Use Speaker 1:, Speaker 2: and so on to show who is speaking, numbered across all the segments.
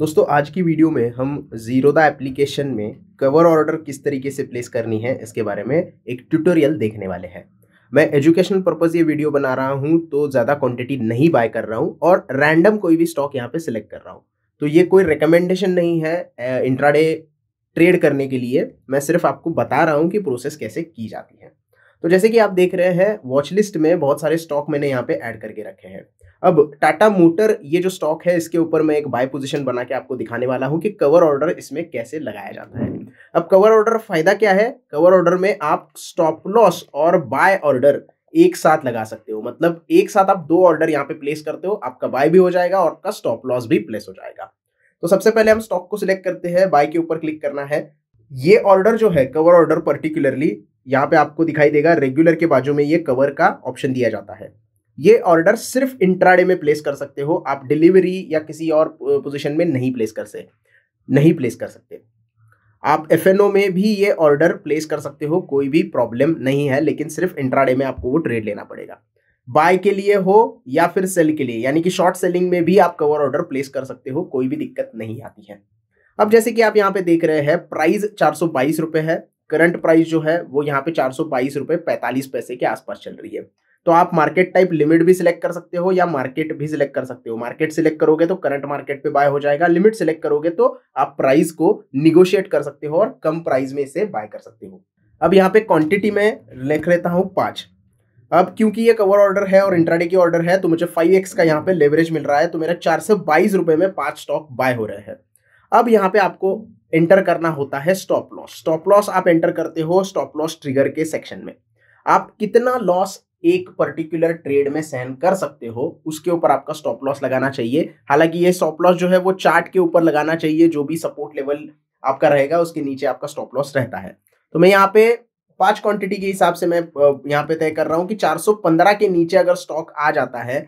Speaker 1: दोस्तों आज की वीडियो में हम जीरो एप्लीकेशन में कवर ऑर्डर किस तरीके से प्लेस करनी है इसके बारे में एक ट्यूटोरियल देखने वाले हैं मैं एजुकेशन पर्पज़ ये वीडियो बना रहा हूँ तो ज़्यादा क्वांटिटी नहीं बाय कर रहा हूँ और रैंडम कोई भी स्टॉक यहाँ पे सिलेक्ट कर रहा हूँ तो ये कोई रिकमेंडेशन नहीं है इंट्राडे ट्रेड करने के लिए मैं सिर्फ आपको बता रहा हूँ कि प्रोसेस कैसे की जाती है तो जैसे कि आप देख रहे हैं वॉचलिस्ट में बहुत सारे स्टॉक मैंने यहाँ पे ऐड करके रखे हैं अब टाटा मोटर ये जो स्टॉक है इसके ऊपर मैं एक बाय पोजीशन बना के आपको दिखाने वाला हूँ कि कवर ऑर्डर इसमें कैसे लगाया जाता है अब कवर ऑर्डर फायदा क्या है कवर ऑर्डर में आप स्टॉप लॉस और बाय ऑर्डर एक साथ लगा सकते हो मतलब एक साथ आप दो ऑर्डर यहाँ पे प्लेस करते हो आपका बाय भी हो जाएगा और आपका स्टॉप लॉस भी प्लेस हो जाएगा तो सबसे पहले हम स्टॉक को सिलेक्ट करते हैं बाय के ऊपर क्लिक करना है ये ऑर्डर जो है कवर ऑर्डर पर्टिकुलरली यहाँ पे आपको दिखाई देगा रेगुलर के बाजू में ये कवर का ऑप्शन दिया जाता है ये ऑर्डर सिर्फ इंट्राडे में प्लेस कर सकते हो आप डिलीवरी या किसी और पोजीशन में नहीं प्लेस कर सकते नहीं प्लेस कर सकते आप एफ में भी ये ऑर्डर प्लेस कर सकते हो कोई भी प्रॉब्लम नहीं है लेकिन सिर्फ इंट्राडे में आपको वो ट्रेड लेना पड़ेगा बाय के लिए हो या फिर सेल के लिए यानी कि शॉर्ट सेलिंग में भी आप कवर ऑर्डर प्लेस कर सकते हो कोई भी दिक्कत नहीं आती है अब जैसे कि आप यहाँ पे देख रहे हैं प्राइस चार बाईस है करंट प्राइस जो है वो यहाँ पे चार सौ बाईस पैसे के आसपास चल रही है तो आप मार्केट टाइप लिमिट भी सिलेक्ट कर सकते हो या मार्केट भी सिलेक्ट कर सकते हो मार्केट सिलेक्ट करोगे तो करंट मार्केट पे बाय हो जाएगा लिमिट सिलेक्ट करोगे तो आप प्राइस को निगोशिएट कर सकते हो और कम प्राइस में इसे बाय कर सकते हो अब यहाँ पे क्वांटिटी में लिख लेता हूँ पाँच अब क्योंकि ये कवर ऑर्डर है और इंट्राडे की ऑर्डर है तो मुझे फाइव एक्स का यहाँ पे लेवरेज मिल रहा है तो मेरा चार सौ बाईस में पाँच स्टॉक बाय हो रहे हैं अब यहाँ पे आपको एंटर करना होता है स्टॉप लॉस स्टॉप लॉस आप एंटर करते हो स्टॉप लॉस ट्रिगर के सेक्शन में आप कितना लॉस एक पर्टिकुलर ट्रेड में सहन कर सकते हो उसके ऊपर आपका स्टॉप लॉस लगाना चाहिए हालांकि ये स्टॉप लॉस जो है वो चार्ट के ऊपर लगाना चाहिए जो भी सपोर्ट लेवल आपका रहेगा उसके नीचे आपका स्टॉप लॉस रहता है तो मैं यहाँ पे पांच क्वांटिटी के हिसाब से मैं यहाँ पे तय कर रहा हूँ कि 415 के नीचे अगर स्टॉक आ जाता है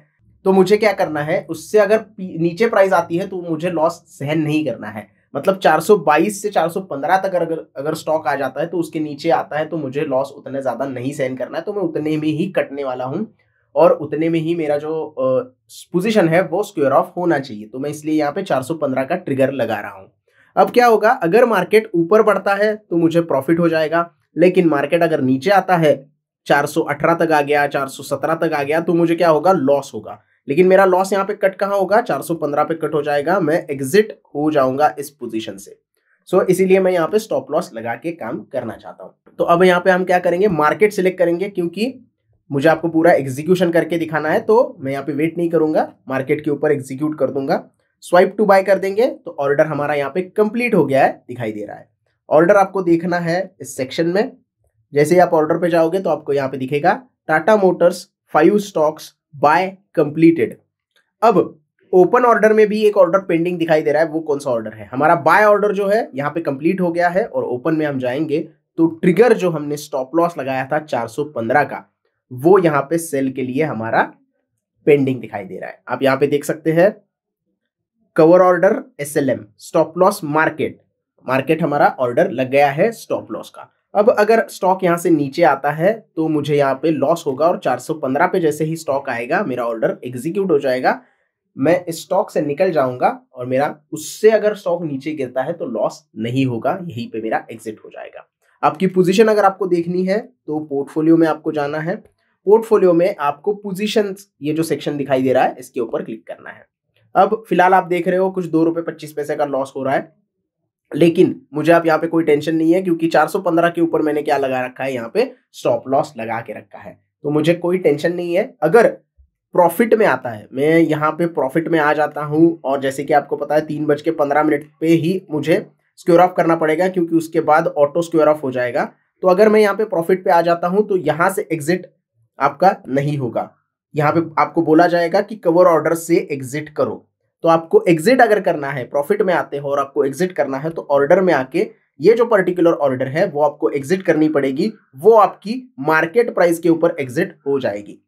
Speaker 1: तो मुझे क्या करना है उससे अगर नीचे प्राइस आती है तो मुझे लॉस सहन नहीं करना है मतलब 422 से 415 तक अगर अगर स्टॉक आ जाता है तो उसके नीचे आता है तो मुझे लॉस उतने ज़्यादा नहीं सहन करना है तो मैं उतने में ही कटने वाला हूँ और उतने में ही मेरा जो पोजीशन है वो स्क्योर ऑफ होना चाहिए तो मैं इसलिए यहाँ पे 415 का ट्रिगर लगा रहा हूँ अब क्या होगा अगर मार्केट ऊपर बढ़ता है तो मुझे प्रॉफिट हो जाएगा लेकिन मार्केट अगर नीचे आता है 418 तक आ गया 417 तक आ गया तो मुझे क्या होगा लॉस होगा लेकिन मेरा लॉस यहाँ पे कट कहाँ होगा 415 पे कट हो जाएगा मैं एग्जिट हो जाऊंगा इस पोजीशन से सो so, इसीलिए मैं यहाँ पे स्टॉप लॉस लगा के काम करना चाहता हूँ तो अब यहाँ पे हम क्या करेंगे मार्केट सिलेक्ट करेंगे क्योंकि मुझे आपको पूरा एग्जीक्यूशन करके दिखाना है तो मैं यहाँ पे वेट नहीं करूंगा मार्केट के ऊपर एग्जीक्यूट कर दूंगा स्वाइप टू बाय कर देंगे तो ऑर्डर हमारा यहाँ पे कंप्लीट हो गया है दिखाई दे रहा है ऑर्डर आपको देखना है इस सेक्शन में जैसे ही आप ऑर्डर पे जाओगे तो आपको यहाँ पे दिखेगा Tata Motors five stocks buy completed अब ओपन ऑर्डर में भी एक ऑर्डर पेंडिंग दिखाई दे रहा है वो कौन सा ऑर्डर है हमारा बाय ऑर्डर जो है यहाँ पे कंप्लीट हो गया है और ओपन में हम जाएंगे तो ट्रिगर जो हमने स्टॉप लॉस लगाया था 415 का वो यहाँ पे सेल के लिए हमारा पेंडिंग दिखाई दे रहा है आप यहाँ पे देख सकते हैं cover order S L M stop loss market market हमारा ऑर्डर लग गया है स्टॉप लॉस का अब अगर स्टॉक यहाँ से नीचे आता है तो मुझे यहाँ पे लॉस होगा और 415 पे जैसे ही स्टॉक आएगा मेरा ऑर्डर एग्जीक्यूट हो जाएगा मैं इस स्टॉक से निकल जाऊंगा और मेरा उससे अगर स्टॉक नीचे गिरता है तो लॉस नहीं होगा यही पे मेरा एग्जिट हो जाएगा आपकी पोजीशन अगर आपको देखनी है तो पोर्टफोलियो में आपको जाना है पोर्टफोलियो में आपको पोजिशन ये जो सेक्शन दिखाई दे रहा है इसके ऊपर क्लिक करना है अब फिलहाल आप देख रहे हो कुछ दो रुपये पच्चीस पैसे का लॉस हो रहा है लेकिन मुझे आप यहाँ पे कोई टेंशन नहीं है क्योंकि 415 के ऊपर मैंने क्या लगा रखा है यहाँ पे स्टॉप लॉस लगा के रखा है तो मुझे कोई टेंशन नहीं है अगर प्रॉफिट में आता है मैं यहाँ पे प्रॉफिट में आ जाता हूँ और जैसे कि आपको पता है तीन बज के पंद्रह मिनट पे ही मुझे स्क्योर ऑफ करना पड़ेगा क्योंकि उसके बाद ऑटो स्क्योर ऑफ हो जाएगा तो अगर मैं यहाँ पे प्रॉफिट पे आ जाता हूँ तो यहाँ से एग्जिट आपका नहीं होगा यहाँ पे आपको बोला जाएगा कि कवर ऑर्डर से एग्जिट करो तो आपको एग्जिट अगर करना है प्रॉफिट में आते हो और आपको एग्जिट करना है तो ऑर्डर में आके ये जो पर्टिकुलर ऑर्डर है वो आपको एग्जिट करनी पड़ेगी वो आपकी मार्केट प्राइस के ऊपर एग्जिट हो जाएगी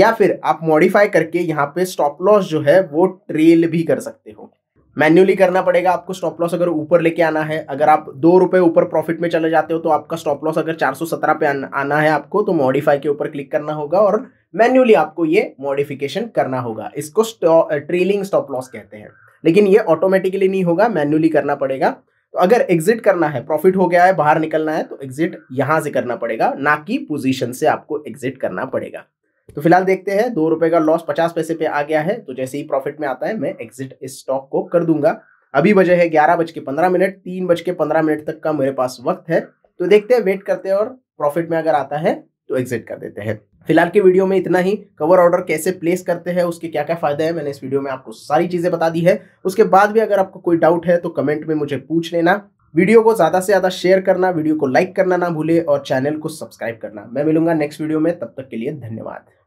Speaker 1: या फिर आप मॉडिफाई करके यहाँ पे स्टॉप लॉस जो है वो ट्रेल भी कर सकते हो मैन्युअली करना पड़ेगा आपको स्टॉप लॉस अगर ऊपर लेके आना है अगर आप दो रुपए ऊपर प्रॉफिट में चले जाते हो तो आपका स्टॉप लॉस अगर 417 पे आना है आपको तो मॉडिफाई के ऊपर क्लिक करना होगा और मैन्युअली आपको ये मॉडिफिकेशन करना होगा इसको ट्रेलिंग स्टॉप लॉस कहते हैं लेकिन ये ऑटोमेटिकली नहीं होगा मैन्युअली करना पड़ेगा तो अगर एग्जिट करना है प्रॉफिट हो गया है बाहर निकलना है तो एग्जिट यहां से करना पड़ेगा ना कि पोजीशन से आपको एग्जिट करना पड़ेगा तो फिलहाल देखते हैं दो रुपए का लॉस पचास पैसे पे आ गया है तो जैसे ही प्रॉफिट में आता है मैं एग्जिट इस स्टॉक को कर दूंगा अभी वजह है ग्यारह बज के पंद्रह मिनट तीन बज के पंद्रह मिनट तक का मेरे पास वक्त है तो देखते हैं वेट करते हैं और प्रॉफिट में अगर आता है तो एग्जिट कर देते हैं फिलहाल के वीडियो में इतना ही कवर ऑर्डर कैसे प्लेस करते हैं उसके क्या क्या फायदे हैं मैंने इस वीडियो में आपको सारी चीज़ें बता दी है उसके बाद भी अगर आपको कोई डाउट है तो कमेंट में मुझे पूछ लेना वीडियो को ज़्यादा से ज़्यादा शेयर करना वीडियो को लाइक करना ना भूले और चैनल को सब्सक्राइब करना मैं मिलूंगा नेक्स्ट वीडियो में तब तक के लिए धन्यवाद